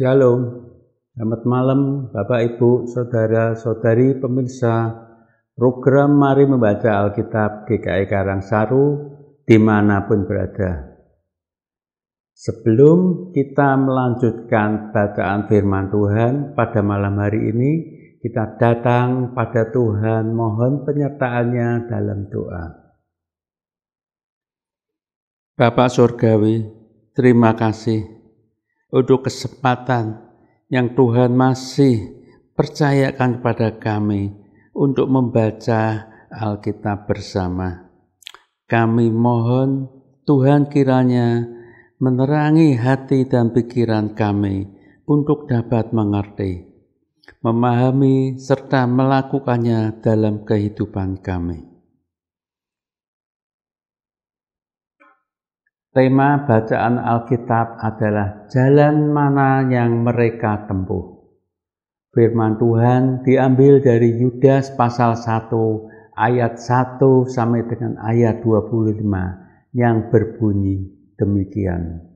Shalom, selamat malam Bapak Ibu, Saudara, Saudari, Pemirsa Program Mari Membaca Alkitab GKI e Karangsaru dimanapun berada. Sebelum kita melanjutkan bacaan firman Tuhan pada malam hari ini, kita datang pada Tuhan mohon penyertaannya dalam doa. Bapak Surgawi, terima kasih untuk kesempatan yang Tuhan masih percayakan kepada kami untuk membaca Alkitab bersama. Kami mohon Tuhan kiranya menerangi hati dan pikiran kami untuk dapat mengerti, memahami, serta melakukannya dalam kehidupan kami. Tema bacaan Alkitab adalah jalan mana yang mereka tempuh. Firman Tuhan diambil dari Yudas pasal 1 ayat 1 sampai dengan ayat 25 yang berbunyi demikian.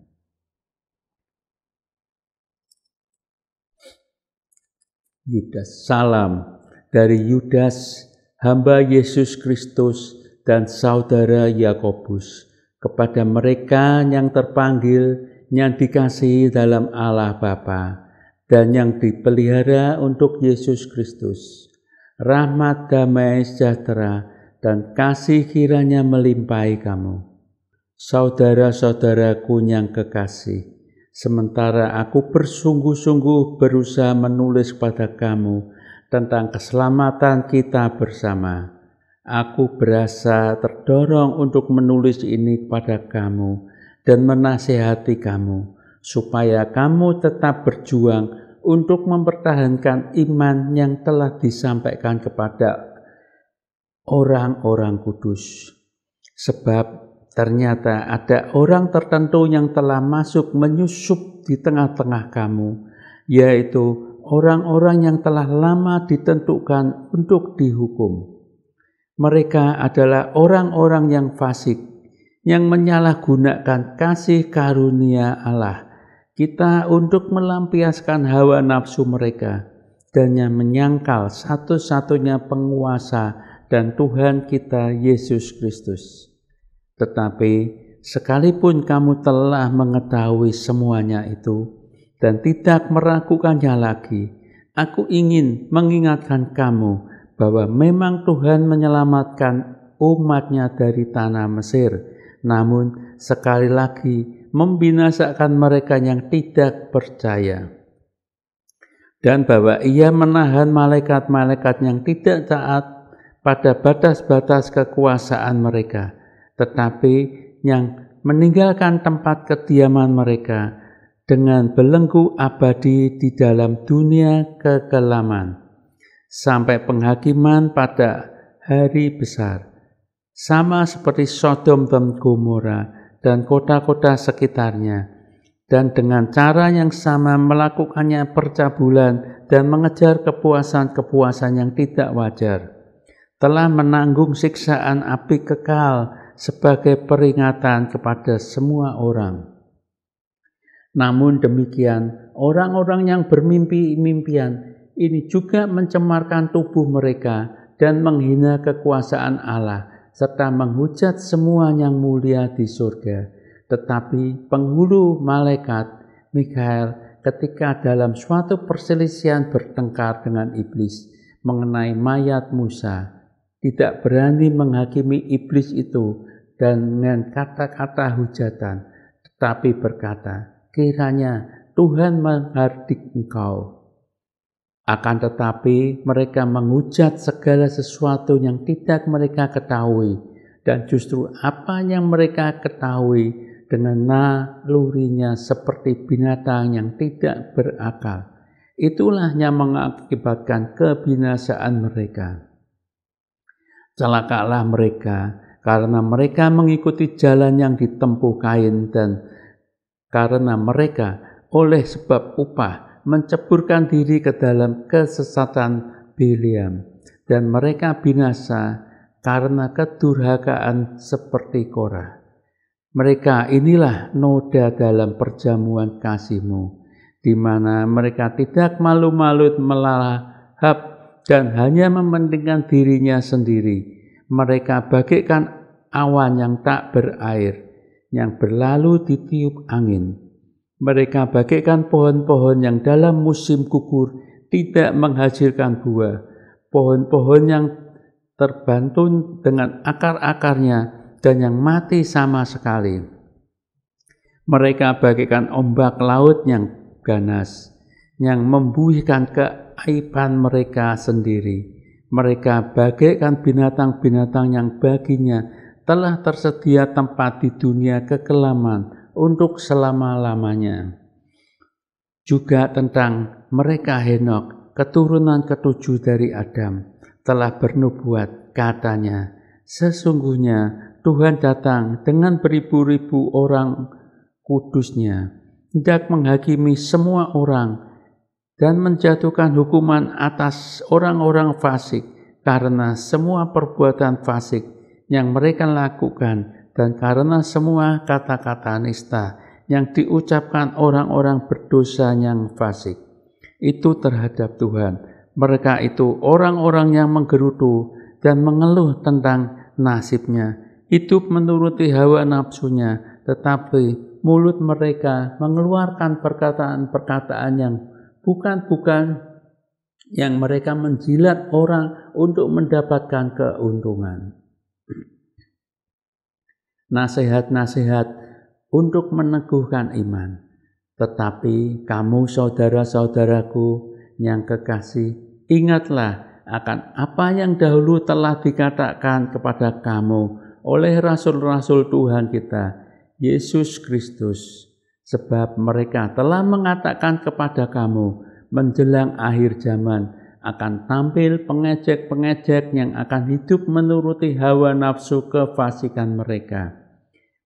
Yudas salam dari Yudas hamba Yesus Kristus dan saudara Yakobus kepada mereka yang terpanggil, yang dikasihi dalam Allah Bapa dan yang dipelihara untuk Yesus Kristus. Rahmat damai sejahtera dan kasih kiranya melimpahi kamu. Saudara-saudaraku yang kekasih, sementara aku bersungguh-sungguh berusaha menulis pada kamu tentang keselamatan kita bersama, Aku berasa terdorong untuk menulis ini pada kamu dan menasehati kamu, supaya kamu tetap berjuang untuk mempertahankan iman yang telah disampaikan kepada orang-orang kudus. Sebab ternyata ada orang tertentu yang telah masuk menyusup di tengah-tengah kamu, yaitu orang-orang yang telah lama ditentukan untuk dihukum mereka adalah orang-orang yang fasik, yang menyalahgunakan kasih karunia Allah kita untuk melampiaskan hawa nafsu mereka dan yang menyangkal satu-satunya penguasa dan Tuhan kita Yesus Kristus. Tetapi sekalipun kamu telah mengetahui semuanya itu dan tidak meragukannya lagi, aku ingin mengingatkan kamu bahwa memang Tuhan menyelamatkan umatnya dari tanah Mesir, namun sekali lagi membinasakan mereka yang tidak percaya. Dan bahwa ia menahan malaikat-malaikat yang tidak taat pada batas-batas kekuasaan mereka, tetapi yang meninggalkan tempat kediaman mereka dengan belenggu abadi di dalam dunia kekelaman sampai penghakiman pada hari besar. Sama seperti Sodom dan Gomora dan kota-kota sekitarnya. Dan dengan cara yang sama melakukannya percabulan dan mengejar kepuasan-kepuasan yang tidak wajar. Telah menanggung siksaan api kekal sebagai peringatan kepada semua orang. Namun demikian, orang-orang yang bermimpi-mimpian ini juga mencemarkan tubuh mereka dan menghina kekuasaan Allah serta menghujat semua yang mulia di surga. Tetapi penghulu malaikat Mikael ketika dalam suatu perselisihan bertengkar dengan iblis mengenai mayat Musa, tidak berani menghakimi iblis itu dan dengan kata-kata hujatan, tetapi berkata, kiranya Tuhan menghardik engkau akan tetapi, mereka menghujat segala sesuatu yang tidak mereka ketahui, dan justru apa yang mereka ketahui dengan nalurinya seperti binatang yang tidak berakal. Itulah yang mengakibatkan kebinasaan mereka. Celakalah mereka karena mereka mengikuti jalan yang ditempuh kain dan karena mereka oleh sebab upah menceburkan diri ke dalam kesesatan Biliam dan mereka binasa karena kedurhakaan seperti Korah. Mereka inilah noda dalam perjamuan kasihmu, di mana mereka tidak malu malu melahap dan hanya mementingkan dirinya sendiri. Mereka bagaikan awan yang tak berair, yang berlalu ditiup angin. Mereka bagaikan pohon-pohon yang dalam musim gugur tidak menghasilkan buah, pohon-pohon yang terbantun dengan akar-akarnya dan yang mati sama sekali. Mereka bagaikan ombak laut yang ganas, yang membuihkan keaiban mereka sendiri. Mereka bagaikan binatang-binatang yang baginya telah tersedia tempat di dunia kekelaman untuk selama-lamanya. Juga tentang mereka Henok, keturunan ketujuh dari Adam, telah bernubuat katanya, sesungguhnya Tuhan datang dengan beribu-ribu orang kudusnya, hendak menghakimi semua orang dan menjatuhkan hukuman atas orang-orang fasik karena semua perbuatan fasik yang mereka lakukan dan karena semua kata-kata nista yang diucapkan orang-orang berdosa yang fasik itu terhadap Tuhan, mereka itu orang-orang yang menggerutu dan mengeluh tentang nasibnya, hidup menuruti hawa nafsunya, tetapi mulut mereka mengeluarkan perkataan-perkataan yang bukan-bukan yang mereka menjilat orang untuk mendapatkan keuntungan nasihat-nasihat untuk meneguhkan iman. Tetapi kamu saudara-saudaraku yang kekasih, ingatlah akan apa yang dahulu telah dikatakan kepada kamu oleh rasul-rasul Tuhan kita, Yesus Kristus. Sebab mereka telah mengatakan kepada kamu, menjelang akhir zaman akan tampil pengecek-pengecek yang akan hidup menuruti hawa nafsu kefasikan mereka.'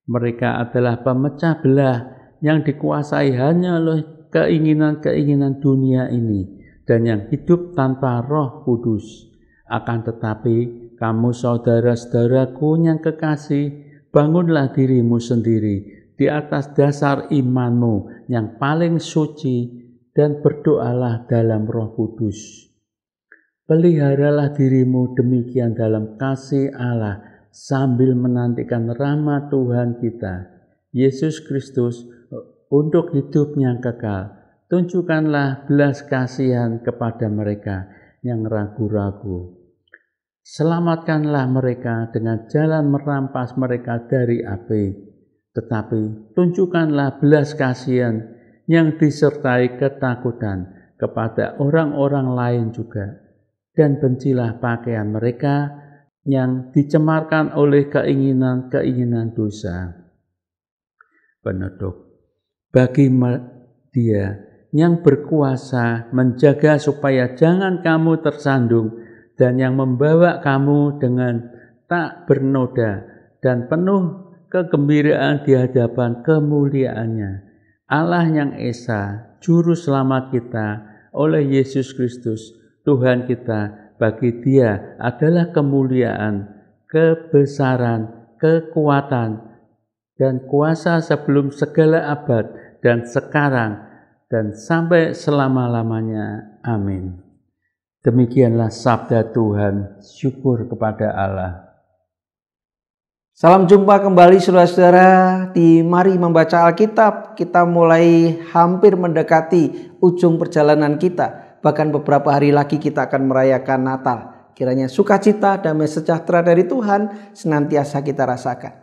Mereka adalah pemecah belah yang dikuasai hanya oleh keinginan-keinginan dunia ini dan yang hidup tanpa roh kudus. Akan tetapi, kamu saudara-saudaraku yang kekasih, bangunlah dirimu sendiri di atas dasar imanmu yang paling suci dan berdoalah dalam roh kudus. Peliharalah dirimu demikian dalam kasih Allah, sambil menantikan rahmat Tuhan kita, Yesus Kristus, untuk hidup yang kekal. Tunjukkanlah belas kasihan kepada mereka yang ragu-ragu. Selamatkanlah mereka dengan jalan merampas mereka dari api. Tetapi tunjukkanlah belas kasihan yang disertai ketakutan kepada orang-orang lain juga. Dan bencilah pakaian mereka yang dicemarkan oleh keinginan-keinginan dosa. Penutup bagi dia yang berkuasa menjaga supaya jangan kamu tersandung dan yang membawa kamu dengan tak bernoda dan penuh kegembiraan di hadapan kemuliaannya. Allah yang Esa, Juru Selamat kita, oleh Yesus Kristus, Tuhan kita, bagi dia adalah kemuliaan, kebesaran, kekuatan, dan kuasa sebelum segala abad dan sekarang dan sampai selama-lamanya. Amin. Demikianlah sabda Tuhan, syukur kepada Allah. Salam jumpa kembali saudara-saudara di Mari Membaca Alkitab. Kita mulai hampir mendekati ujung perjalanan kita bahkan beberapa hari lagi kita akan merayakan Natal. Kiranya sukacita, damai sejahtera dari Tuhan senantiasa kita rasakan.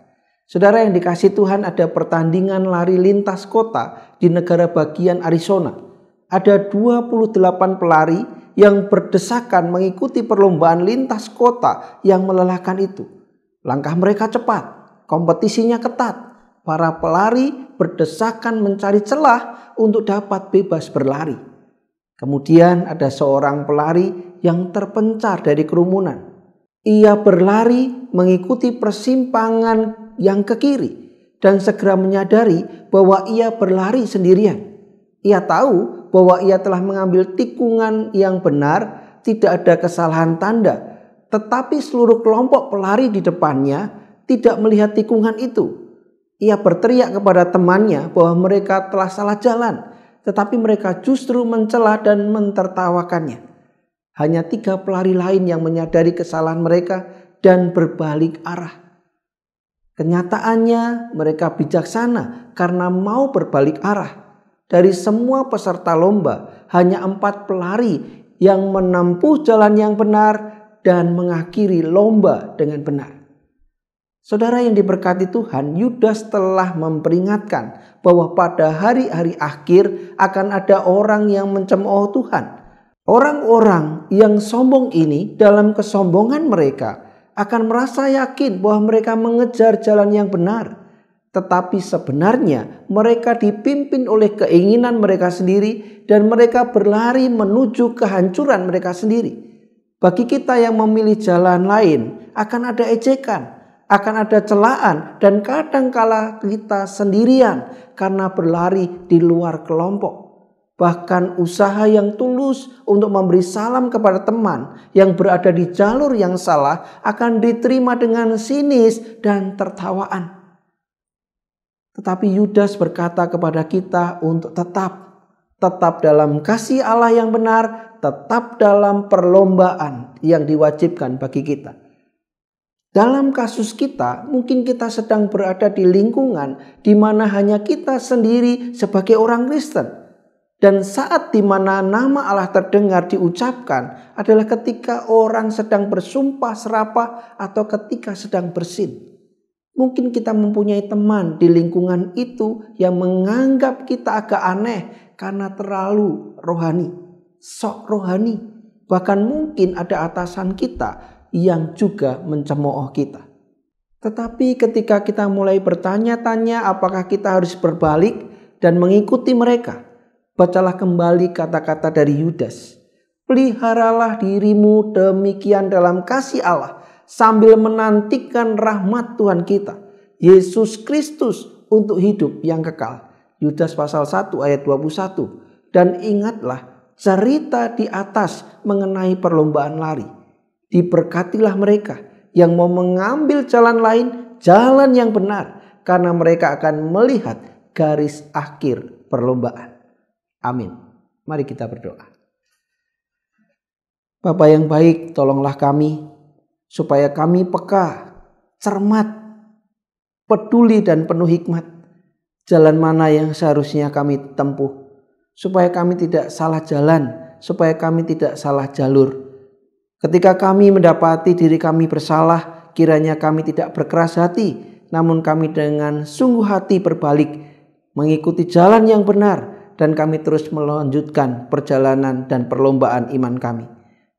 Saudara yang dikasih Tuhan ada pertandingan lari lintas kota di negara bagian Arizona. Ada 28 pelari yang berdesakan mengikuti perlombaan lintas kota yang melelahkan itu. Langkah mereka cepat, kompetisinya ketat. Para pelari berdesakan mencari celah untuk dapat bebas berlari. Kemudian ada seorang pelari yang terpencar dari kerumunan. Ia berlari mengikuti persimpangan yang ke kiri dan segera menyadari bahwa ia berlari sendirian. Ia tahu bahwa ia telah mengambil tikungan yang benar, tidak ada kesalahan tanda, tetapi seluruh kelompok pelari di depannya tidak melihat tikungan itu. Ia berteriak kepada temannya bahwa mereka telah salah jalan tetapi mereka justru mencela dan mentertawakannya. Hanya tiga pelari lain yang menyadari kesalahan mereka dan berbalik arah. Kenyataannya, mereka bijaksana karena mau berbalik arah. Dari semua peserta lomba, hanya empat pelari yang menempuh jalan yang benar dan mengakhiri lomba dengan benar. Saudara yang diberkati Tuhan, Yudas telah memperingatkan bahwa pada hari-hari akhir akan ada orang yang mencemooh Tuhan. Orang-orang yang sombong ini dalam kesombongan mereka akan merasa yakin bahwa mereka mengejar jalan yang benar. Tetapi sebenarnya mereka dipimpin oleh keinginan mereka sendiri dan mereka berlari menuju kehancuran mereka sendiri. Bagi kita yang memilih jalan lain akan ada ejekan, akan ada celaan dan kadangkala kita sendirian karena berlari di luar kelompok. Bahkan usaha yang tulus untuk memberi salam kepada teman yang berada di jalur yang salah akan diterima dengan sinis dan tertawaan. Tetapi Yudas berkata kepada kita untuk tetap, tetap dalam kasih Allah yang benar, tetap dalam perlombaan yang diwajibkan bagi kita. Dalam kasus kita, mungkin kita sedang berada di lingkungan di mana hanya kita sendiri sebagai orang Kristen. Dan saat di mana nama Allah terdengar diucapkan adalah ketika orang sedang bersumpah serapah atau ketika sedang bersin. Mungkin kita mempunyai teman di lingkungan itu yang menganggap kita agak aneh karena terlalu rohani, sok rohani. Bahkan mungkin ada atasan kita yang juga mencemooh kita. Tetapi ketika kita mulai bertanya-tanya apakah kita harus berbalik dan mengikuti mereka, bacalah kembali kata-kata dari Yudas. Peliharalah dirimu demikian dalam kasih Allah sambil menantikan rahmat Tuhan kita, Yesus Kristus untuk hidup yang kekal. Yudas pasal 1 ayat 21. Dan ingatlah cerita di atas mengenai perlombaan lari Diberkatilah mereka yang mau mengambil jalan lain, jalan yang benar, karena mereka akan melihat garis akhir perlombaan. Amin. Mari kita berdoa. Bapak yang baik, tolonglah kami supaya kami peka, cermat, peduli dan penuh hikmat. Jalan mana yang seharusnya kami tempuh supaya kami tidak salah jalan, supaya kami tidak salah jalur Ketika kami mendapati diri kami bersalah, kiranya kami tidak berkeras hati, namun kami dengan sungguh hati berbalik, mengikuti jalan yang benar, dan kami terus melanjutkan perjalanan dan perlombaan iman kami.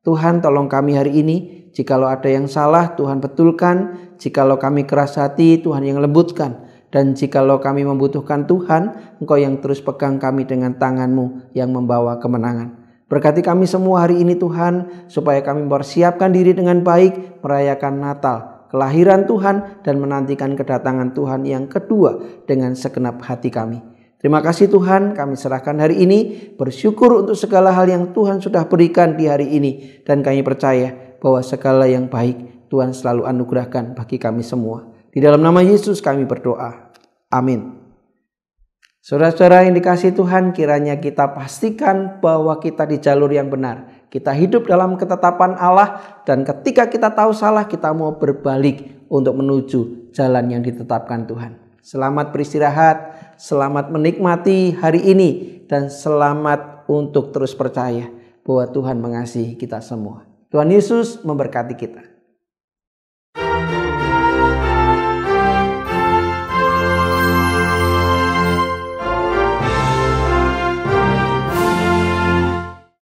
Tuhan tolong kami hari ini, jikalau ada yang salah Tuhan betulkan, jikalau kami keras hati Tuhan yang lembutkan, dan jikalau kami membutuhkan Tuhan, Engkau yang terus pegang kami dengan tanganmu yang membawa kemenangan. Berkati kami semua hari ini Tuhan, supaya kami mempersiapkan diri dengan baik merayakan Natal, kelahiran Tuhan, dan menantikan kedatangan Tuhan yang kedua dengan segenap hati kami. Terima kasih Tuhan, kami serahkan hari ini bersyukur untuk segala hal yang Tuhan sudah berikan di hari ini. Dan kami percaya bahwa segala yang baik Tuhan selalu anugerahkan bagi kami semua. Di dalam nama Yesus kami berdoa. Amin. Saudara-saudara yang dikasih Tuhan, kiranya kita pastikan bahwa kita di jalur yang benar. Kita hidup dalam ketetapan Allah dan ketika kita tahu salah kita mau berbalik untuk menuju jalan yang ditetapkan Tuhan. Selamat beristirahat, selamat menikmati hari ini dan selamat untuk terus percaya bahwa Tuhan mengasihi kita semua. Tuhan Yesus memberkati kita.